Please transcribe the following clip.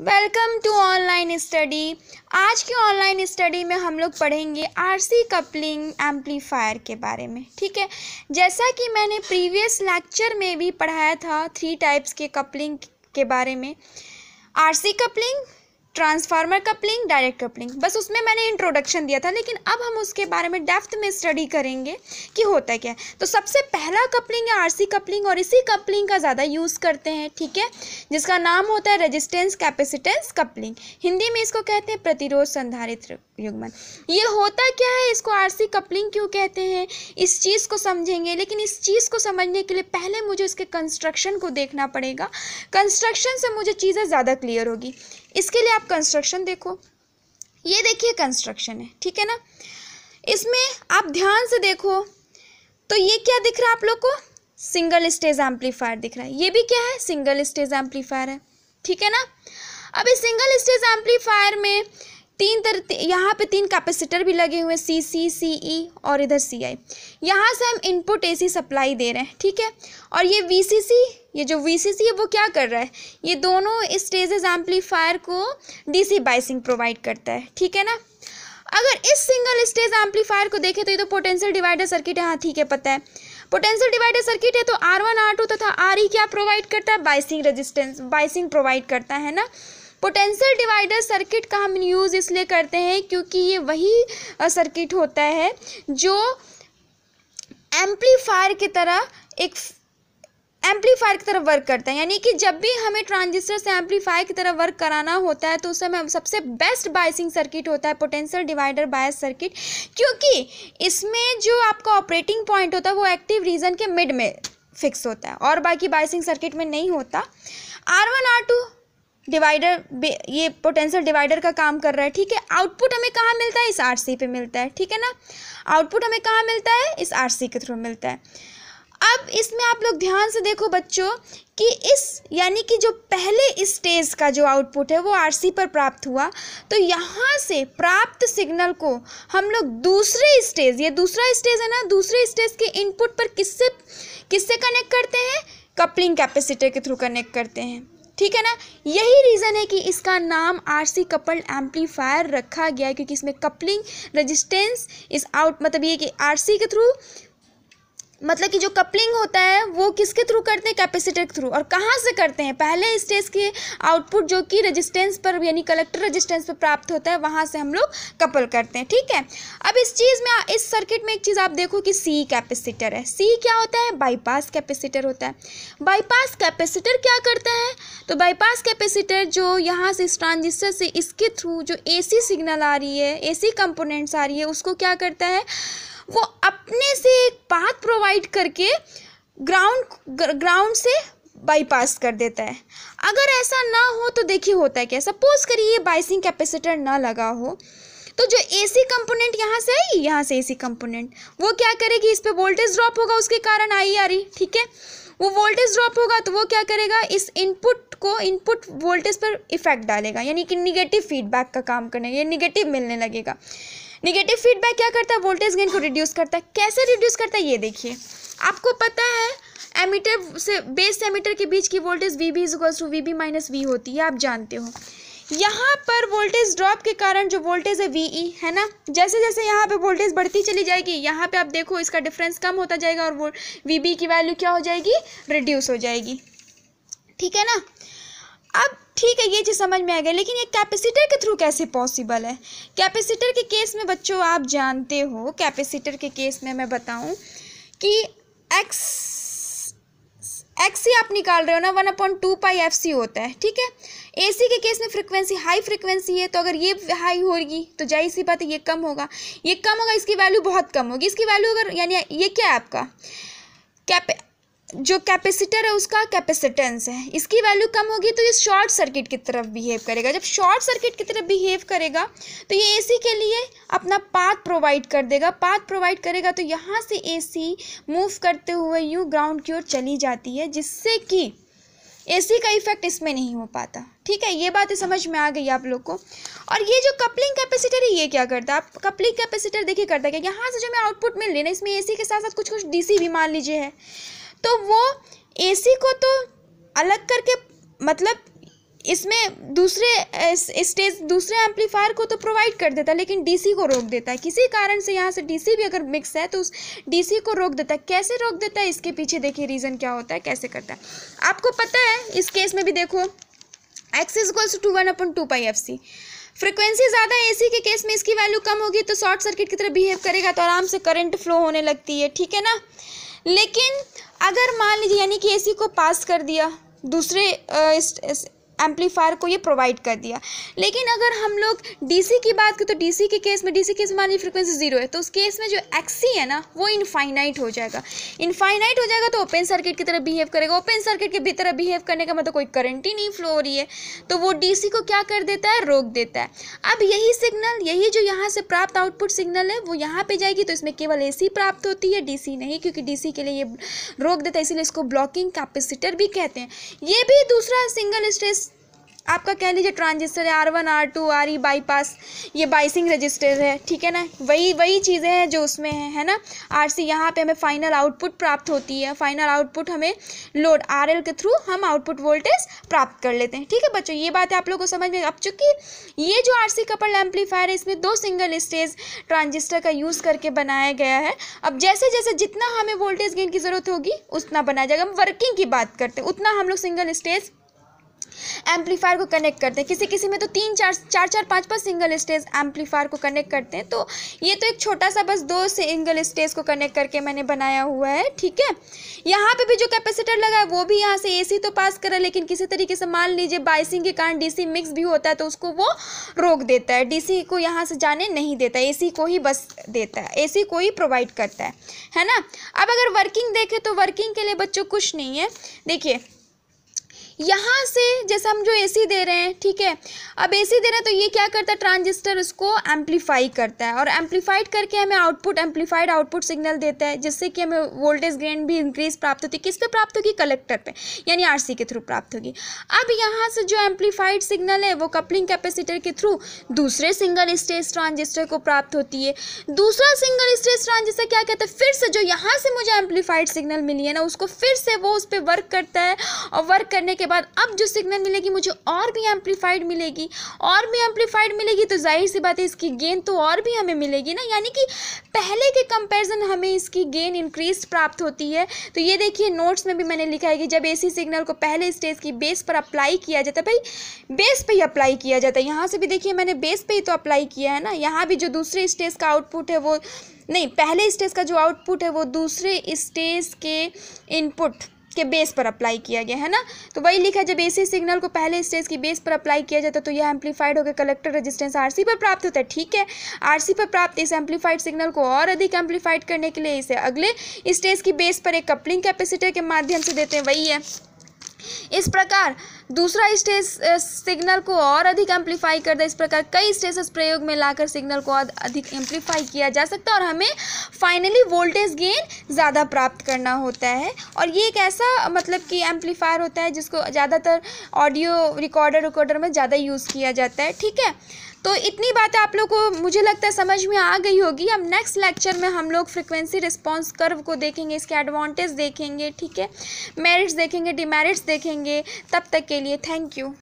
welcome to online study आज की online study में हम लोग पढ़ेंगे आरसी कपलिंग एम्पलीफायर के बारे में ठीक है जैसा कि मैंने प्रीवियस लेक्चर में भी पढ़ाया था थ्री टाइप्स के कपलिंग के बारे में RC coupling transformer coupling direct coupling बस उसमें मैंने इंट्रोडक्शन दिया था लेकिन अब हम उसके बारे में डेप्थ में स्टडी करेंगे कि होता क्या है तो सबसे पहला कपलिंग है आरसी कपलिंग और इसी कपलिंग का ज़्यादा यूज़ करते हैं ठीक है जिसका नाम होता है रेजिस्टेंस कैपेसिटेंस कपलिंग हिंदी में इसको कहते हैं प्रतिरोध संधारित युगमन ये होता क्या है इसको आर कपलिंग क्यों कहते हैं इस चीज़ को समझेंगे लेकिन इस चीज़ को समझने के लिए पहले मुझे इसके कंस्ट्रक्शन को देखना पड़ेगा कंस्ट्रक्शन से मुझे चीज़ें ज़्यादा क्लियर होगी इसके लिए आप कंस्ट्रक्शन देखो ये देखिए कंस्ट्रक्शन है ठीक है ना इसमें आप ध्यान से देखो तो ये क्या दिख रहा है आप लोग को सिंगल स्टेज एम्पलीफायर दिख रहा है ये भी क्या है सिंगल स्टेज एम्पलीफायर है ठीक है ना अब इस सिंगल स्टेज एम्पलीफायर में तीन तर यहाँ पे तीन कैपेसिटर भी लगे हुए हैं सी सी सी ई और इधर सी आई यहाँ से हम इनपुट एसी सप्लाई दे रहे हैं ठीक है और ये वी सी सी ये जो वी है वो क्या कर रहा है ये दोनों स्टेजेज एम्पलीफायर को डीसी बाइसिंग प्रोवाइड करता है ठीक है ना अगर इस सिंगल स्टेज एम्पलीफायर को देखें तो ये तो पोटेंशियल डिवाइडर सर्किट है हाँ ठीक है पता है पोटेंशियल डिवाइडर सर्किट है तो आर वन आर टू तथा आर ई e क्या प्रोवाइड करता है बाइसिंग रजिस्टेंस बाइसिंग प्रोवाइड करता है ना पोटेंशियल डिवाइडर सर्किट का हम यूज़ इसलिए करते हैं क्योंकि ये वही सर्किट होता है जो एम्पलीफायर की तरह एक एम्पलीफायर की तरफ वर्क करता है यानी कि जब भी हमें ट्रांजिस्टर से एम्पलीफायर की तरफ वर्क कराना होता है तो उस समय सबसे बेस्ट बायसिंग सर्किट होता है पोटेंशियल डिवाइडर बायस सर्किट क्योंकि इसमें जो आपका ऑपरेटिंग पॉइंट होता है वो एक्टिव रीजन के मिड में फिक्स होता है और बाकी बायसिंग सर्किट में नहीं होता R one R two divider ये पोटेंशियल डिवाइडर का काम कर रहा है ठीक है आउटपुट हमें कहाँ मिलता है इस सी पे मिलता है ठीक है ना आउटपुट हमें कहाँ मिलता है इस सी के थ्रू मिलता है अब इसमें आप लोग ध्यान से देखो बच्चों कि इस यानी कि जो पहले स्टेज का जो आउटपुट है वो आरसी पर प्राप्त हुआ तो यहाँ से प्राप्त सिग्नल को हम लोग दूसरे स्टेज ये दूसरा स्टेज है ना दूसरे स्टेज के इनपुट पर किससे किससे कनेक्ट करते हैं कपलिंग कैपेसिटर के थ्रू कनेक्ट करते हैं ठीक है ना यही रीज़न है कि इसका नाम आर सी कपल्ड एम्पलीफायर रखा गया है क्योंकि इसमें कपलिंग रेजिस्टेंस इस आउट मतलब ये कि आर सी के थ्रू मतलब कि जो कपलिंग होता है वो किसके थ्रू करते हैं कैपेसिटर के थ्रू और कहाँ से करते हैं पहले स्टेज के आउटपुट जो कि रेजिस्टेंस पर यानी कलेक्टर रेजिस्टेंस पर प्राप्त होता है वहाँ से हम लोग कपल करते हैं ठीक है अब इस चीज़ में इस सर्किट में एक चीज़ आप देखो कि सी कैपेसिटर है सी क्या होता है बाईपास कैपेसिटर होता है बाईपास कैपेसिटर क्या करता है तो बाईपास कैपेसिटर जो यहाँ से इस ट्रांजिस्टर से इसके थ्रू जो ए सिग्नल आ रही है ए सी कंपोनेंट्स आ रही है उसको क्या करता है वो अपने से एक पाथ प्रोवाइड करके ग्राउंड ग्राउंड से बाईपास कर देता है अगर ऐसा ना हो तो देखिए होता है क्या सपोज करिए ये बाइसिंग कैपेसिटर ना लगा हो तो जो एसी कंपोनेंट यहाँ से आई यहाँ से एसी कंपोनेंट वो क्या करेगी इस पर वोल्टेज ड्रॉप होगा उसके कारण आई आ रही ठीक है वो वोल्टेज ड्रॉप होगा तो वो क्या करेगा इस इनपुट को इनपुट वोल्टेज पर इफेक्ट डालेगा यानी कि निगेटिव फीडबैक का काम करने ये निगेटिव मिलने लगेगा निगेटिव फीडबैक क्या करता है वोल्टेज गेन को रिड्यूस करता है कैसे रिड्यूस करता है ये देखिए आपको पता है एमीटर से बेस एमीटर के बीच की voltage V B is to V B minus V होती है आप जानते हो यहाँ पर वोल्टेज ड्रॉप के कारण जो वोल्टेज है वी ई e, है ना जैसे जैसे यहाँ पे वोल्टेज बढ़ती चली जाएगी यहाँ पे आप देखो इसका डिफरेंस कम होता जाएगा और वो वी बी की वैल्यू क्या हो जाएगी रिड्यूस हो जाएगी ठीक है ना अब ठीक है ये चीज़ समझ में आ गई लेकिन ये कैपेसिटर के थ्रू कैसे पॉसिबल है कैपेसिटर के केस में बच्चों आप जानते हो कैपेसिटर के केस में मैं बताऊँ कि एक्स एक्स ही आप निकाल रहे हो ना one upon two pi F C होता है ठीक है ए सी के केस में फ्रिक्वेंसी हाई फ्रिक्वेंसी है तो अगर ये हाई होगी तो जाहिर सी बात है ये कम होगा ये कम होगा इसकी वैल्यू बहुत कम होगी इसकी वैल्यू अगर यानी ये क्या है आपका कैप जो कैपेसिटर है उसका कैपेसिटेंस है इसकी वैल्यू कम होगी तो ये शॉर्ट सर्किट की तरफ बिहेव करेगा जब शॉर्ट सर्किट की तरफ बिहेव करेगा तो ये एसी के लिए अपना पाथ प्रोवाइड कर देगा पाथ प्रोवाइड करेगा तो यहाँ से एसी मूव करते हुए यूँ ग्राउंड की ओर चली जाती है जिससे कि एसी का इफेक्ट इसमें नहीं हो पाता ठीक है ये बातें समझ में आ गई आप लोग को और ये जो कपलिंग कैपेसिटर है ये क्या करता है आप कपलिंग कैपेसिटर देखिए करता है कि यहाँ से जो मैं आउटपुट मिल रही है ना इसमें एसी के साथ साथ कुछ कुछ डीसी भी मान लीजिए है तो वो एसी को तो अलग करके मतलब इसमें दूसरे स्टेज दूसरे एम्पलीफायर को तो प्रोवाइड कर देता है लेकिन डीसी को रोक देता है किसी कारण से यहाँ से डीसी भी अगर मिक्स है तो उस डीसी को रोक देता है कैसे रोक देता है इसके पीछे देखिए रीज़न क्या होता है कैसे करता है आपको पता है इस केस में भी देखो X is equals to one upon two pi F C frequency ज़्यादा है एसी के केस में इसकी वैल्यू कम होगी तो शॉर्ट सर्किट की तरह बिहेव करेगा तो आराम से करंट फ्लो होने लगती है ठीक है ना लेकिन अगर मान लीजिए यानी कि ए को पास कर दिया दूसरे एम्पलीफायर को ये प्रोवाइड कर दिया लेकिन अगर हम लोग डीसी की बात करें तो डीसी के केस में डीसी केस में मान लीजिए फ्रिक्वेंसी जीरो है तो उस केस में जो एक्सी है ना वो इनफाइनाइट हो जाएगा इनफाइनाइट हो जाएगा तो ओपन सर्किट की तरह बिहेव करेगा ओपन सर्किट की तरह बिहेव करने का मतलब कोई करंट ही नहीं फ्लो हो रही है तो वो डीसी को क्या कर देता है रोक देता है अब यही सिग्नल यही जो यहाँ से प्राप्त आउटपुट सिग्नल है वो यहाँ पर जाएगी तो इसमें केवल ए प्राप्त होती है डी नहीं क्योंकि डी के लिए ये रोक देता है इसीलिए इसको ब्लॉकिंग कैपेसिटर भी कहते हैं ये भी दूसरा सिंगल स्टेज आपका कह लीजिए ट्रांजिस्टर है R one R two R E bypass ये बाइसिंग रजिस्टर है ठीक है ना वही वही चीज़ें हैं जो उसमें हैं है ना आर सी यहाँ पर हमें फ़ाइनल आउटपुट प्राप्त होती है फाइनल आउटपुट हमें लोड आर एल के थ्रू हम आउटपुट वोल्टेज प्राप्त कर लेते हैं ठीक है बच्चों ये बात है आप लोग को समझ में अब चूँकि ये जो आर सी कपल एम्पलीफायर है इसमें दो सिंगल स्टेज ट्रांजिस्टर का यूज़ करके बनाया गया है अब जैसे जैसे जितना हमें वोल्टेज गेन की ज़रूरत होगी उतना बनाया जाएगा हम वर्किंग की बात करते हैं उतना हम लोग सिंगल स्टेज एम्पलीफायर को कनेक्ट करते हैं किसी किसी में तो तीन चार चार चार पाँच पाँच सिंगल स्टेज एम्पलीफायर को कनेक्ट करते हैं तो ये तो एक छोटा सा बस दो सिंगल स्टेज को कनेक्ट करके मैंने बनाया हुआ है ठीक है यहाँ पे भी जो कैपेसिटर लगा है वो भी यहाँ से एसी तो पास करा लेकिन किसी तरीके से मान लीजिए बाइसिंग के कारण डी मिक्स भी होता है तो उसको वो रोक देता है डी को यहाँ से जाने नहीं देता ए को ही बस देता है ए को ही प्रोवाइड करता है है ना अब अगर वर्किंग देखें तो वर्किंग के लिए बच्चों कुछ नहीं है देखिए यहाँ से जैसे हम जो एसी दे रहे हैं ठीक है अब एसी दे रहे हैं तो ये क्या करता है ट्रांजिस्टर उसको एम्पलीफाई करता है और एम्पलीफाइड करके हमें आउटपुट एम्पलीफाइड आउटपुट सिग्नल देता है जिससे कि हमें वोल्टेज ग्रेन भी इंक्रीज प्राप्त होती है किस पर प्राप्त होगी कलेक्टर पर यानी सी के थ्रू प्राप्त होगी अब यहाँ से जो एम्पलीफाइड सिग्नल है वो कपलिंग कैपेसिटर के थ्रू दूसरे सिंगल स्टेज ट्रांजिस्टर को प्राप्त होती है दूसरा सिंगल स्टेज ट्रांजिस्टर क्या कहता है फिर से जो यहाँ से मुझे एम्पलीफाइड सिग्नल मिली है ना उसको फिर से वो उस पर वर्क करता है और वर्क करने के के बाद अब जो सिग्नल मिलेगी मुझे और भी एम्पलीफाइड मिलेगी और भी एम्पलीफाइड मिलेगी तो जाहिर सी बात है इसकी गेन तो और भी हमें मिलेगी ना यानी कि पहले के कंपैरिजन हमें इसकी गेन इंक्रीज प्राप्त होती है तो ये देखिए नोट्स में भी मैंने लिखा है कि जब ए सिग्नल को पहले स्टेज की बेस पर अप्लाई किया जाता है भाई बेस पर ही अप्लाई किया जाता है यहाँ से भी देखिए मैंने बेस पर ही तो अप्लाई किया है ना यहाँ भी जो दूसरे स्टेज का आउटपुट है वो नहीं पहले स्टेज का जो आउटपुट है वो दूसरे स्टेज के इनपुट के बेस पर अप्लाई किया गया है ना तो वही लिखा है जब एसी सिग्नल को पहले स्टेज की बेस पर अप्लाई किया जाता है तो यह एम्पलीफाइड होकर कलेक्टर रेजिस्टेंस आरसी पर प्राप्त होता है ठीक है आरसी पर प्राप्त इस एम्पलीफाइड सिग्नल को और अधिक एम्पलीफाइड करने के लिए इसे अगले स्टेज की बेस पर एक कपलिंग कैपेसिटर के माध्यम से देते हैं वही है इस प्रकार दूसरा स्टेज सिग्नल को और अधिक एम्पलीफाई कर दे इस प्रकार कई स्टेजेस प्रयोग में लाकर सिग्नल को अधिक एम्पलीफाई किया जा सकता है और हमें फाइनली वोल्टेज गेन ज़्यादा प्राप्त करना होता है और ये एक ऐसा मतलब कि एम्पलीफायर होता है जिसको ज़्यादातर ऑडियो रिकॉर्डर रिकॉर्डर में ज़्यादा यूज़ किया जाता है ठीक है तो इतनी बात आप लोग को मुझे लगता है समझ में आ गई होगी अब नेक्स्ट लेक्चर में हम लोग फ्रिक्वेंसी रिस्पॉन्स कर्व को देखेंगे इसके एडवांटेज देखेंगे ठीक है मेरिट्स देखेंगे डिमेरिट्स देखेंगे मिलेंगे तब तक के लिए थैंक यू